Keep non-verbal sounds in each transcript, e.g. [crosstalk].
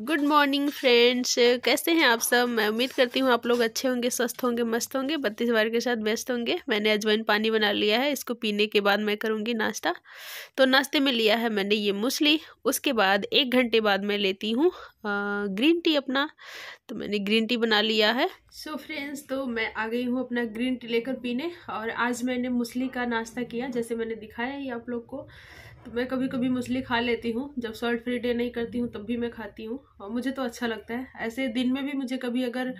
Good morning friends कैसे हैं आप सब मैं उम्मीद करती हूँ आप लोग अच्छे होंगे स्वस्थ होंगे मस्त होंगे बत्तीस बार के साथ व्यस्त होंगे मैंने अजवाइन पानी बना लिया है इसको पीने के बाद मैं करूँगी नाश्ता तो नाश्ते में लिया है मैंने ये मूसली उसके बाद एक घंटे बाद मैं लेती हूँ ग्रीन टी अपना तो मैंने ग्रीन टी बना लिया है सो so फ्रेंड्स तो मैं आ गई हूँ अपना ग्रीन टी लेकर पीने और आज मैंने मूसली का नाश्ता किया जैसे मैंने दिखाया ही आप लोग को तो मैं कभी कभी मछली खा लेती हूँ जब सॉल्ट फ्री डे नहीं करती हूँ तब भी मैं खाती हूँ और मुझे तो अच्छा लगता है ऐसे दिन में भी मुझे कभी अगर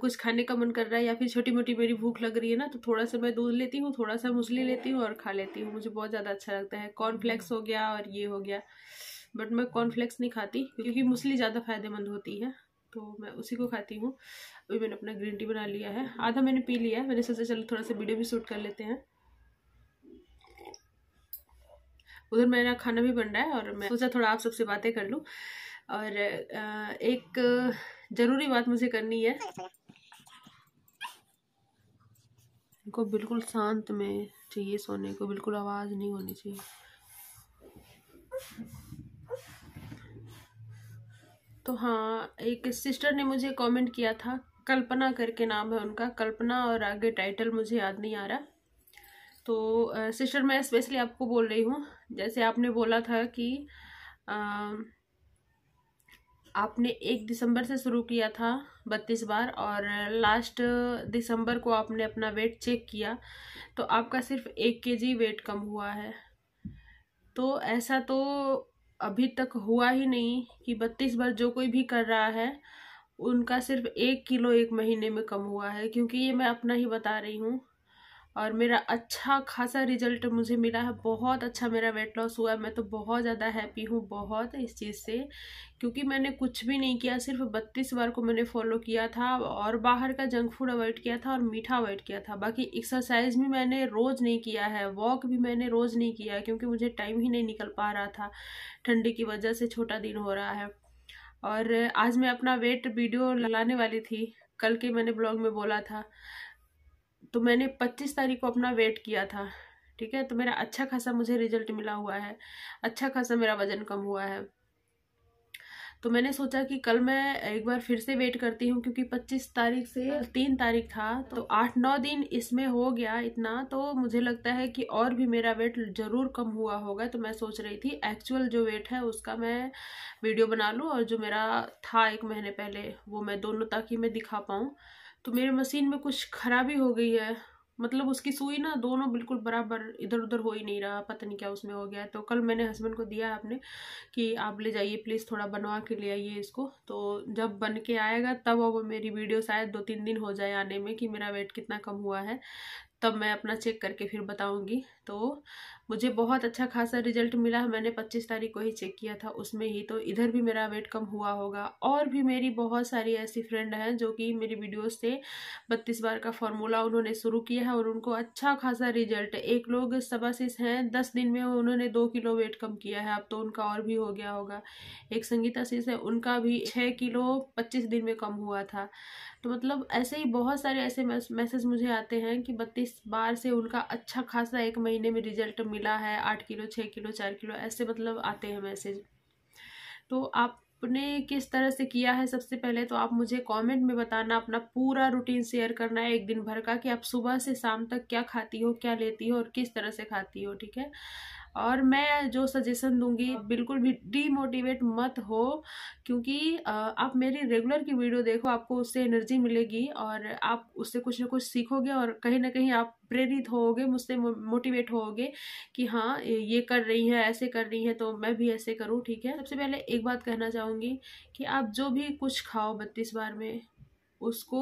कुछ खाने का मन कर रहा है या फिर छोटी मोटी मेरी भूख लग रही है ना तो थोड़ा सा मैं दूध लेती हूँ थोड़ा सा मछली लेती हूँ और खा लेती हूँ मुझे बहुत ज़्यादा अच्छा लगता है कॉर्नफ्लेक्स हो गया और ये हो गया बट मैं कॉर्नफ्लैक्स नहीं खाती क्योंकि मछली ज़्यादा फ़ायदेमंद होती है तो मैं उसी को खाती हूँ अभी मैंने अपना ग्रीन टी बना लिया है आधा मैंने पी लिया है मैंने सोचा चलो थोड़ा सा वीडियो भी शूट कर लेते हैं उधर मेरा खाना भी बन रहा है और मैं सोचा थोड़ा आप सबसे बातें कर लूँ और एक ज़रूरी बात मुझे करनी है इनको बिल्कुल शांत में चाहिए सोने को बिल्कुल आवाज़ नहीं होनी चाहिए तो हाँ एक सिस्टर ने मुझे कमेंट किया था कल्पना करके नाम है उनका कल्पना और आगे टाइटल मुझे याद नहीं आ रहा तो सिस्टर मैं स्पेशली आपको बोल रही हूँ जैसे आपने बोला था कि आ, आपने एक दिसंबर से शुरू किया था बत्तीस बार और लास्ट दिसंबर को आपने अपना वेट चेक किया तो आपका सिर्फ एक के जी वेट कम हुआ है तो ऐसा तो अभी तक हुआ ही नहीं कि बत्तीस बार जो कोई भी कर रहा है उनका सिर्फ एक किलो एक महीने में कम हुआ है क्योंकि ये मैं अपना ही बता रही हूँ और मेरा अच्छा खासा रिजल्ट मुझे मिला है बहुत अच्छा मेरा वेट लॉस हुआ है मैं तो बहुत ज़्यादा हैप्पी हूँ बहुत इस चीज़ से क्योंकि मैंने कुछ भी नहीं किया सिर्फ बत्तीस बार को मैंने फॉलो किया था और बाहर का जंक फूड अवॉइड किया था और मीठा अवॉइड किया था बाकी एक्सरसाइज भी मैंने रोज़ नहीं किया है वॉक भी मैंने रोज़ नहीं किया है क्योंकि मुझे टाइम ही नहीं निकल पा रहा था ठंडी की वजह से छोटा दिन हो रहा है और आज मैं अपना वेट वीडियो लाने वाली थी कल के मैंने ब्लॉग में बोला था तो मैंने पच्चीस तारीख को अपना वेट किया था ठीक है तो मेरा अच्छा खासा मुझे रिजल्ट मिला हुआ है अच्छा खासा मेरा वज़न कम हुआ है तो मैंने सोचा कि कल मैं एक बार फिर से वेट करती हूँ क्योंकि 25 तारीख से हाँ। तीन तारीख था तो हाँ। आठ नौ दिन इसमें हो गया इतना तो मुझे लगता है कि और भी मेरा वेट ज़रूर कम हुआ होगा तो मैं सोच रही थी एक्चुअल जो वेट है उसका मैं वीडियो बना लूँ और जो मेरा था एक महीने पहले वो मैं दोनों ताकि मैं दिखा पाऊँ तो मेरे मशीन में कुछ खराबी हो गई है मतलब उसकी सुई ना दोनों बिल्कुल बराबर इधर उधर हो ही नहीं रहा पता नहीं क्या उसमें हो गया है तो कल मैंने हस्बैंड को दिया आपने कि आप ले जाइए प्लीज़ थोड़ा बनवा के ले आइए इसको तो जब बन के आएगा तब अब मेरी वीडियो शायद दो तीन दिन हो जाए आने में कि मेरा वेट कितना कम हुआ है तब मैं अपना चेक करके फिर बताऊंगी तो मुझे बहुत अच्छा खासा रिजल्ट मिला मैंने 25 तारीख को ही चेक किया था उसमें ही तो इधर भी मेरा वेट कम हुआ होगा और भी मेरी बहुत सारी ऐसी फ्रेंड हैं जो कि मेरी वीडियोस से 32 बार का फॉर्मूला उन्होंने शुरू किया है और उनको अच्छा खासा रिजल्ट एक लोग सबासिस हैं दस दिन में उन्होंने दो किलो वेट कम किया है अब तो उनका और भी हो गया होगा एक संगीता सिस है उनका भी छः किलो पच्चीस दिन में कम हुआ था तो मतलब ऐसे ही बहुत सारे ऐसे मैसेज मुझे आते हैं कि बत्तीस बार से उनका अच्छा खासा एक महीने में रिजल्ट मिला है आठ किलो छः किलो चार किलो ऐसे मतलब आते हैं मैसेज तो आपने किस तरह से किया है सबसे पहले तो आप मुझे कमेंट में बताना अपना पूरा रूटीन शेयर करना है एक दिन भर का कि आप सुबह से शाम तक क्या खाती हो क्या लेती हो और किस तरह से खाती हो ठीक है और मैं जो सजेशन दूंगी हाँ। बिल्कुल भी डीमोटिवेट मत हो क्योंकि आप मेरी रेगुलर की वीडियो देखो आपको उससे एनर्जी मिलेगी और आप उससे कुछ ना कुछ सीखोगे और कहीं ना कहीं आप प्रेरित होोगे मुझसे मोटिवेट होोगे कि हाँ ये कर रही हैं ऐसे कर रही हैं तो मैं भी ऐसे करूँ ठीक है सबसे पहले एक बात कहना चाहूँगी कि आप जो भी कुछ खाओ बत्तीस बार में उसको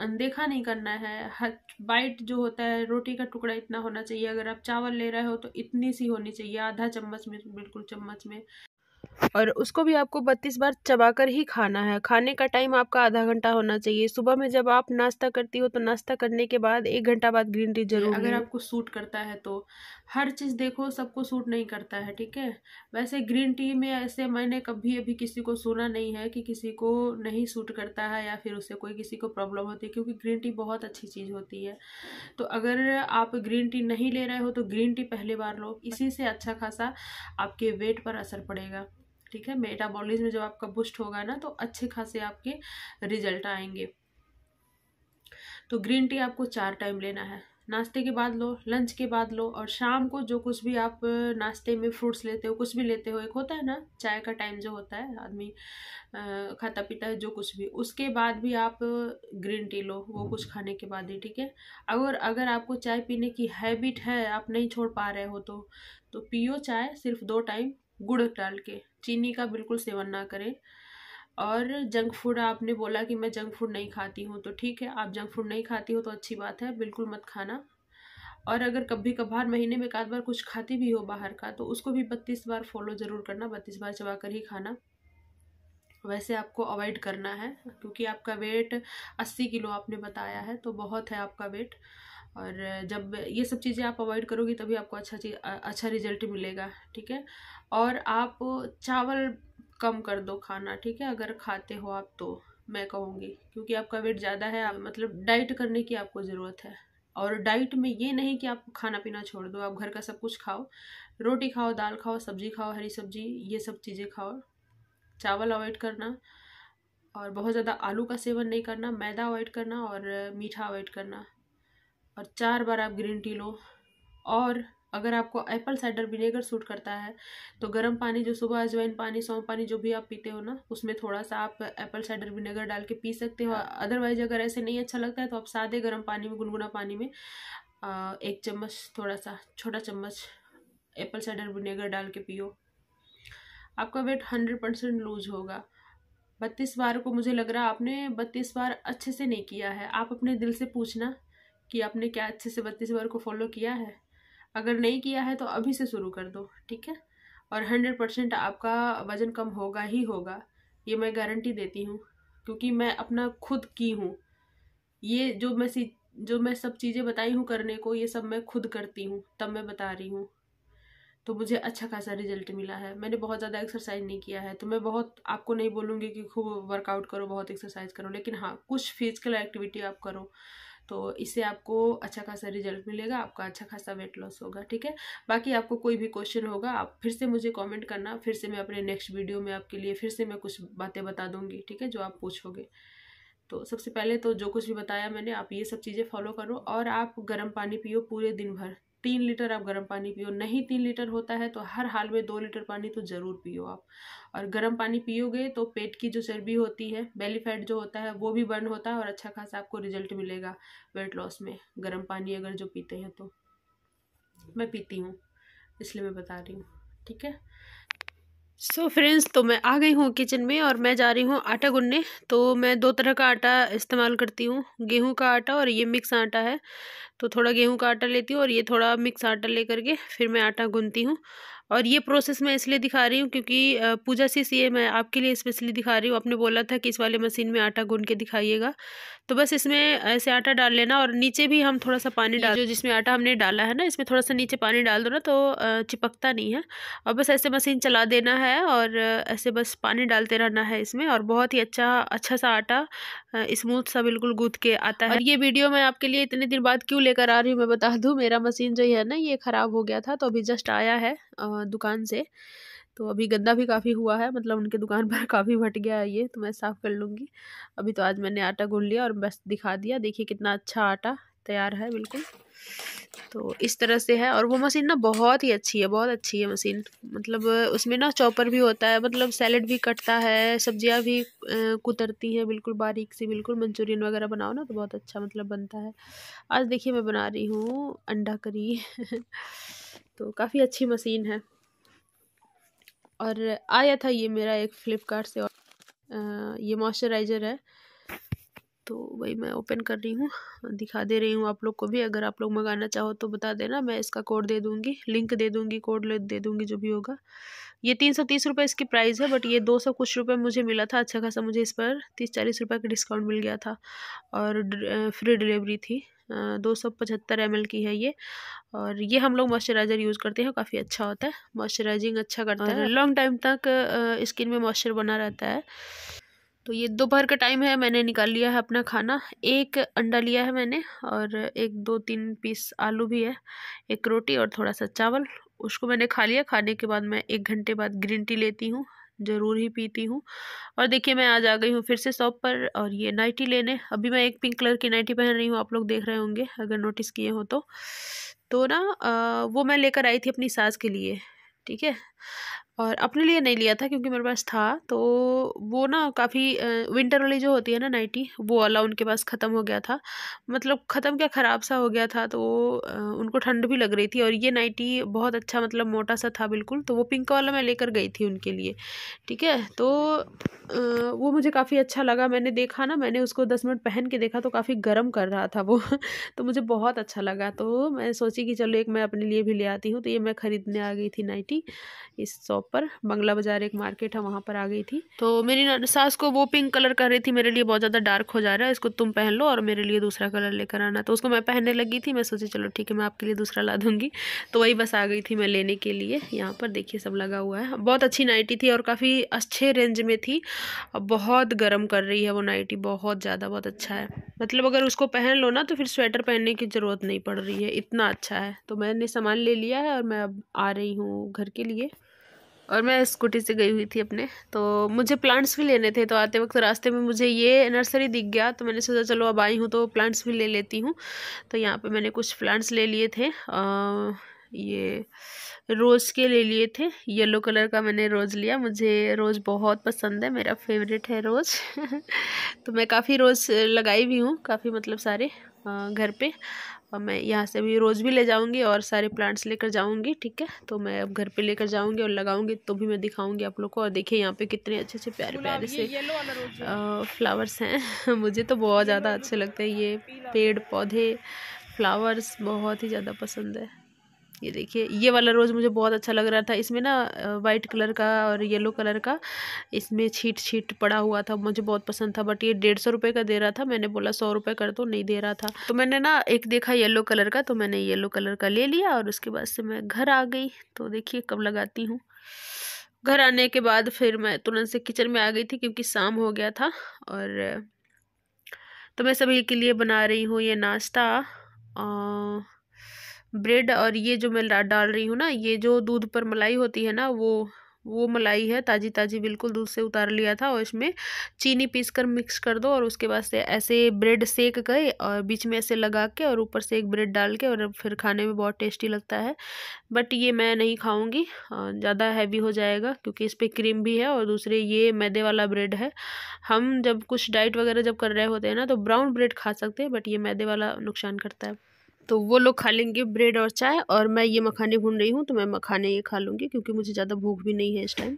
अनदेखा नहीं करना है हर बाइट जो होता है रोटी का टुकड़ा इतना होना चाहिए अगर आप चावल ले रहे हो तो इतनी सी होनी चाहिए आधा चम्मच में बिल्कुल चम्मच में और उसको भी आपको बत्तीस बार चबाकर ही खाना है खाने का टाइम आपका आधा घंटा होना चाहिए सुबह में जब आप नाश्ता करती हो तो नाश्ता करने के बाद एक घंटा बाद ग्रीन टी जरूर अगर आपको सूट करता है तो हर चीज़ देखो सबको सूट नहीं करता है ठीक है वैसे ग्रीन टी में ऐसे मैंने कभी अभी किसी को सुना नहीं है कि किसी को नहीं सूट करता है या फिर उससे कोई किसी को प्रॉब्लम होती है क्योंकि ग्रीन टी बहुत अच्छी चीज़ होती है तो अगर आप ग्रीन टी नहीं ले रहे हो तो ग्रीन टी पहली बार लो इसी से अच्छा खासा आपके वेट पर असर पड़ेगा ठीक है मेटाबॉलिज्म जब आपका बुस्ट होगा ना तो अच्छे खासे आपके रिजल्ट आएंगे तो ग्रीन टी आपको चार टाइम लेना है नाश्ते के बाद लो लंच के बाद लो और शाम को जो कुछ भी आप नाश्ते में फ्रूट्स लेते हो कुछ भी लेते हो एक होता है ना चाय का टाइम जो होता है आदमी खाता पीता है जो कुछ भी उसके बाद भी आप ग्रीन टी लो वो कुछ खाने के बाद ही ठीक है अगर अगर आपको चाय पीने की हैबिट है आप नहीं छोड़ पा रहे हो तो, तो पियो चाय सिर्फ दो टाइम गुड़ डाल के चीनी का बिल्कुल सेवन ना करें और जंक फूड आपने बोला कि मैं जंक फूड नहीं खाती हूँ तो ठीक है आप जंक फूड नहीं खाती हो तो अच्छी बात है बिल्कुल मत खाना और अगर कभी कभार महीने में एक आध बार कुछ खाती भी हो बाहर का तो उसको भी बत्तीस बार फॉलो ज़रूर करना बत्तीस बार चबा कर ही खाना वैसे आपको अवॉइड करना है क्योंकि आपका वेट अस्सी किलो आपने बताया है तो बहुत है आपका वेट और जब ये सब चीज़ें आप अवॉइड करोगी तभी आपको अच्छा चीज अच्छा रिजल्ट मिलेगा ठीक है और आप चावल कम कर दो खाना ठीक है अगर खाते हो आप तो मैं कहूँगी क्योंकि आपका वेट ज़्यादा है मतलब डाइट करने की आपको ज़रूरत है और डाइट में ये नहीं कि आप खाना पीना छोड़ दो आप घर का सब कुछ खाओ रोटी खाओ दाल खाओ सब्जी खाओ हरी सब्जी ये सब चीज़ें खाओ चावल अवॉइड करना और बहुत ज़्यादा आलू का सेवन नहीं करना मैदा अवॉइड करना और मीठा अवॉइड करना और चार बार आप ग्रीन टी लो और अगर आपको एप्पल साइडर विनेगर सूट करता है तो गर्म पानी जो सुबह अजवाइन पानी सौंप पानी जो भी आप पीते हो ना उसमें थोड़ा सा आप एप्पल साइडर विनेगर डाल के पी सकते हो अदरवाइज अगर ऐसे नहीं अच्छा लगता है तो आप सादे गर्म पानी में गुनगुना पानी में एक चम्मच थोड़ा सा छोटा चम्मच एप्पल साइडर विनेगर डाल के पियो आपका वेट हंड्रेड परसेंट लूज होगा बत्तीस बार को मुझे लग रहा आपने बत्तीस बार अच्छे से नहीं किया है आप अपने दिल से पूछना कि आपने क्या अच्छे से बत्तीस बार को फॉलो किया है अगर नहीं किया है तो अभी से शुरू कर दो ठीक है और हंड्रेड परसेंट आपका वज़न कम होगा ही होगा ये मैं गारंटी देती हूँ क्योंकि मैं अपना खुद की हूँ ये जो मैं सी जो मैं सब चीज़ें बताई हूँ करने को ये सब मैं खुद करती हूँ तब मैं बता रही हूँ तो मुझे अच्छा खासा रिजल्ट मिला है मैंने बहुत ज़्यादा एक्सरसाइज नहीं किया है तो मैं बहुत आपको नहीं बोलूँगी कि खूब वर्कआउट करो बहुत एक्सरसाइज करो लेकिन हाँ कुछ फिजिकल एक्टिविटी आप करो तो इससे आपको अच्छा खासा रिजल्ट मिलेगा आपका अच्छा खासा वेट लॉस होगा ठीक है बाकी आपको कोई भी क्वेश्चन होगा आप फिर से मुझे कमेंट करना फिर से मैं अपने नेक्स्ट वीडियो में आपके लिए फिर से मैं कुछ बातें बता दूंगी ठीक है जो आप पूछोगे तो सबसे पहले तो जो कुछ भी बताया मैंने आप ये सब चीज़ें फॉलो करो और आप गर्म पानी पियो पूरे दिन भर तीन लीटर आप गर्म पानी पियो नहीं तीन लीटर होता है तो हर हाल में दो लीटर पानी तो ज़रूर पियो आप और गर्म पानी पियोगे तो पेट की जो चर्बी होती है बेली फैट जो होता है वो भी बर्न होता है और अच्छा खासा आपको रिजल्ट मिलेगा वेट लॉस में गर्म पानी अगर जो पीते हैं तो मैं पीती हूँ इसलिए मैं बता रही हूँ ठीक है सो so फ्रेंड्स तो मैं आ गई हूँ किचन में और मैं जा रही हूँ आटा गुनने तो मैं दो तरह का आटा इस्तेमाल करती हूँ गेहूँ का आटा और ये मिक्स आटा है तो थोड़ा गेहूँ का आटा लेती हूँ और ये थोड़ा मिक्स आटा ले करके फिर मैं आटा गुनती हूँ और ये प्रोसेस मैं इसलिए दिखा रही हूँ क्योंकि पूजा सी ये मैं आपके लिए स्पेशली दिखा रही हूँ आपने बोला था कि इस वाले मशीन में आटा गूंद के दिखाइएगा तो बस इसमें ऐसे आटा डाल लेना और नीचे भी हम थोड़ा सा पानी डाल जो जिसमें आटा हमने डाला है ना इसमें थोड़ा सा नीचे पानी डाल दो ना तो चिपकता नहीं है और बस ऐसे मशीन चला देना है और ऐसे बस पानी डालते रहना है इसमें और बहुत ही अच्छा अच्छा सा आटा स्मूथ सा बिल्कुल गूद के आता है और ये वीडियो मैं आपके लिए इतने दिन बाद क्यों लेकर आ रही हूँ मैं बता दूँ मेरा मशीन जो है ना ये ख़राब हो गया था तो अभी जस्ट आया है और दुकान से तो अभी गंदा भी काफ़ी हुआ है मतलब उनके दुकान पर [laughs] काफ़ी भट गया है ये तो मैं साफ़ कर लूँगी अभी तो आज मैंने आटा गूँ लिया और बस दिखा दिया देखिए कितना अच्छा आटा तैयार है बिल्कुल तो इस तरह से है और वो मशीन ना बहुत ही अच्छी है बहुत अच्छी है मशीन मतलब उसमें ना चॉपर भी होता है मतलब सैलड भी कटता है सब्जियां भी कुतरती हैं बिल्कुल बारीक से बिल्कुल मंचूरियन वगैरह बनाओ ना तो बहुत अच्छा मतलब बनता है आज देखिए मैं बना रही हूँ अंडा करी [laughs] तो काफ़ी अच्छी मशीन है और आया था ये मेरा एक फ्लिपकार्ट से आ, ये मॉइस्चराइज़र है तो वही मैं ओपन कर रही हूँ दिखा दे रही हूँ आप लोग को भी अगर आप लोग मंगाना चाहो तो बता देना मैं इसका कोड दे दूँगी लिंक दे दूँगी कोड दे दूँगी जो भी होगा ये तीन सौ तीस रुपये इसकी प्राइस है बट ये दो सौ कुछ रुपये मुझे मिला था अच्छा खासा मुझे इस पर तीस चालीस रुपये का डिस्काउंट मिल गया था और फ्री डिलीवरी थी दो सौ पचहत्तर एम की है ये और ये हम लोग मॉइस्चराइज़र यूज़ करते हैं काफ़ी अच्छा होता है मॉइस्चराइजिंग अच्छा करता है लॉन्ग टाइम तक स्किन में मॉइस्चर बना रहता है तो ये दोपहर का टाइम है मैंने निकाल लिया है अपना खाना एक अंडा लिया है मैंने और एक दो तीन पीस आलू भी है एक रोटी और थोड़ा सा चावल उसको मैंने खा लिया खाने के बाद मैं एक घंटे बाद ग्रीन टी लेती हूँ ज़रूर ही पीती हूँ और देखिए मैं आज आ गई हूँ फिर से शॉप पर और ये नाइटी लेने अभी मैं एक पिंक कलर की नाइटी पहन रही हूँ आप लोग देख रहे होंगे अगर नोटिस किए हो तो तो ना आ, वो मैं लेकर आई थी अपनी सास के लिए ठीक है और अपने लिए नहीं लिया था क्योंकि मेरे पास था तो वो ना काफ़ी विंटर वाली जो होती है ना नाइटी वो वाला उनके पास ख़त्म हो गया था मतलब ख़त्म क्या ख़राब सा हो गया था तो उनको ठंड भी लग रही थी और ये नाइटी बहुत अच्छा मतलब मोटा सा था बिल्कुल तो वो पिंक वाला मैं लेकर गई थी उनके लिए ठीक है तो वो मुझे काफ़ी अच्छा लगा मैंने देखा ना मैंने उसको दस मिनट पहन के देखा तो काफ़ी गर्म कर रहा था वो [laughs] तो मुझे बहुत अच्छा लगा तो मैं सोची कि चलो एक मैं अपने लिए भी ले आती हूँ तो ये मैं ख़रीदने आ गई थी नाइटी इस शॉप पर बंगला बाजार एक मार्केट है वहाँ पर आ गई थी तो मेरी सास को वो पिंक कलर कर रही थी मेरे लिए बहुत ज़्यादा डार्क हो जा रहा है इसको तुम पहन लो और मेरे लिए दूसरा कलर लेकर आना तो उसको मैं पहनने लगी थी मैं सोची चलो ठीक है मैं आपके लिए दूसरा ला दूँगी तो वही बस आ गई थी मैं लेने के लिए यहाँ पर देखिए सब लगा हुआ है बहुत अच्छी नाइटी थी और काफ़ी अच्छे रेंज में थी बहुत गर्म कर रही है वो नाइटी बहुत ज़्यादा बहुत अच्छा है मतलब अगर उसको पहन लो ना तो फिर स्वेटर पहनने की ज़रूरत नहीं पड़ रही है इतना अच्छा है तो मैंने सामान ले लिया है और मैं अब आ रही हूँ घर के लिए और मैं स्कूटी से गई हुई थी अपने तो मुझे प्लांट्स भी लेने थे तो आते वक्त रास्ते में मुझे ये नर्सरी दिख गया तो मैंने सोचा चलो अब आई हूँ तो प्लांट्स भी ले लेती हूँ तो यहाँ पे मैंने कुछ प्लांट्स ले लिए थे आ, ये रोज़ के ले लिए थे येलो कलर का मैंने रोज़ लिया मुझे रोज़ बहुत पसंद है मेरा फेवरेट है रोज़ [laughs] तो मैं काफ़ी रोज़ लगाई भी हूँ काफ़ी मतलब सारे घर पे और तो मैं यहाँ से भी रोज़ भी ले जाऊँगी और सारे प्लांट्स लेकर जाऊँगी ठीक है तो मैं अब घर पे लेकर जाऊँगी और लगाऊँगी तो भी मैं दिखाऊँगी आप लोग को और देखिए यहाँ पे कितने अच्छे अच्छे प्यारे प्यारे से फ्लावर्स हैं [laughs] मुझे तो बहुत ज़्यादा अच्छे लगते हैं ये पेड़ पौधे फ्लावर्स बहुत ही ज़्यादा पसंद है ये देखिए ये वाला रोज़ मुझे बहुत अच्छा लग रहा था इसमें ना वाइट कलर का और येलो कलर का इसमें छीट छीट पड़ा हुआ था मुझे बहुत पसंद था बट ये डेढ़ सौ रुपये का दे रहा था मैंने बोला सौ रुपये कर दो तो नहीं दे रहा था तो मैंने ना एक देखा येलो कलर का तो मैंने येलो कलर का ले लिया और उसके बाद से मैं घर आ गई तो देखिए कब लगाती हूँ घर आने के बाद फिर मैं तुरंत से किचन में आ गई थी क्योंकि शाम हो गया था और तो मैं सभी के लिए बना रही हूँ ये नाश्ता ब्रेड और ये जो मैं डाल रही हूँ ना ये जो दूध पर मलाई होती है ना वो वो मलाई है ताज़ी ताज़ी बिल्कुल दूध से उतार लिया था और इसमें चीनी पीस कर मिक्स कर दो और उसके बाद से ऐसे ब्रेड सेक गए और बीच में ऐसे लगा के और ऊपर से एक ब्रेड डाल के और फिर खाने में बहुत टेस्टी लगता है बट ये मैं नहीं खाऊंगी ज़्यादा हैवी हो जाएगा क्योंकि इस पर क्रीम भी है और दूसरे ये मैदे वाला ब्रेड है हम जब कुछ डाइट वगैरह जब कर रहे होते हैं ना तो ब्राउन ब्रेड खा सकते हैं बट ये मैदे वाला नुकसान करता है तो वो लोग खा लेंगे ब्रेड और चाय और मैं ये मखाने भून रही हूँ तो मैं मखाने ये खा लूँगी क्योंकि मुझे ज़्यादा भूख भी नहीं है इस टाइम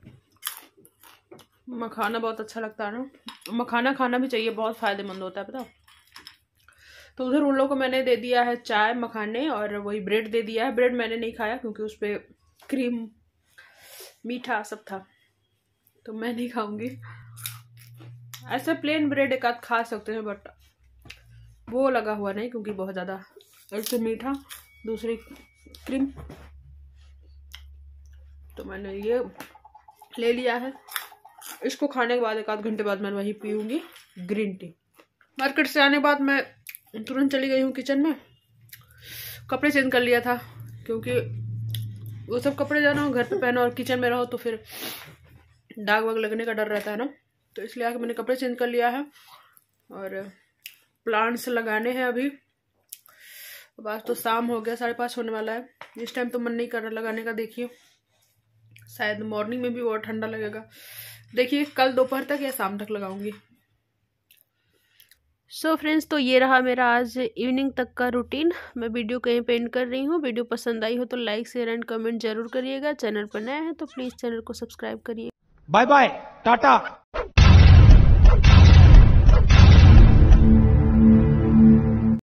मखाना बहुत अच्छा लगता है ना मखाना खाना भी चाहिए बहुत फ़ायदेमंद होता है पता तो उधर उन लोगों को मैंने दे दिया है चाय मखाने और वही ब्रेड दे दिया है ब्रेड मैंने नहीं खाया क्योंकि उस पर क्रीम मीठा सब था तो मैं नहीं खाऊंगी ऐसा प्लेन ब्रेड एक आध खा सकते हैं बट वो लगा हुआ नहीं क्योंकि बहुत ज़्यादा एक तो मीठा दूसरी क्रीम तो मैंने ये ले लिया है इसको खाने के बाद एक आध घंटे बाद मैं वही पीऊँगी ग्रीन टी मार्केट से आने के बाद मैं तुरंत चली गई हूँ किचन में कपड़े चेंज कर लिया था क्योंकि वो सब कपड़े जाना हो घर पे पहनो और किचन में रहो तो फिर दाग वाग लगने का डर रहता है ना तो इसलिए आके मैंने कपड़े चेंज कर लिया है और प्लांट्स लगाने हैं अभी अब आज तो शाम हो गया साढ़े पाँच होने वाला है इस टाइम तो मन नहीं कर रहा लगाने का देखिए शायद मॉर्निंग में भी और ठंडा लगेगा देखिए कल दोपहर तक या शाम तक लगाऊंगी सो so फ्रेंड्स तो ये रहा मेरा आज इवनिंग तक का रूटीन मैं वीडियो कहीं पेंट कर रही हूँ वीडियो पसंद आई हो तो लाइक शेयर एंड कमेंट जरूर करिएगा चैनल पर नया है तो प्लीज़ चैनल को सब्सक्राइब करिए बाय बाय टाटा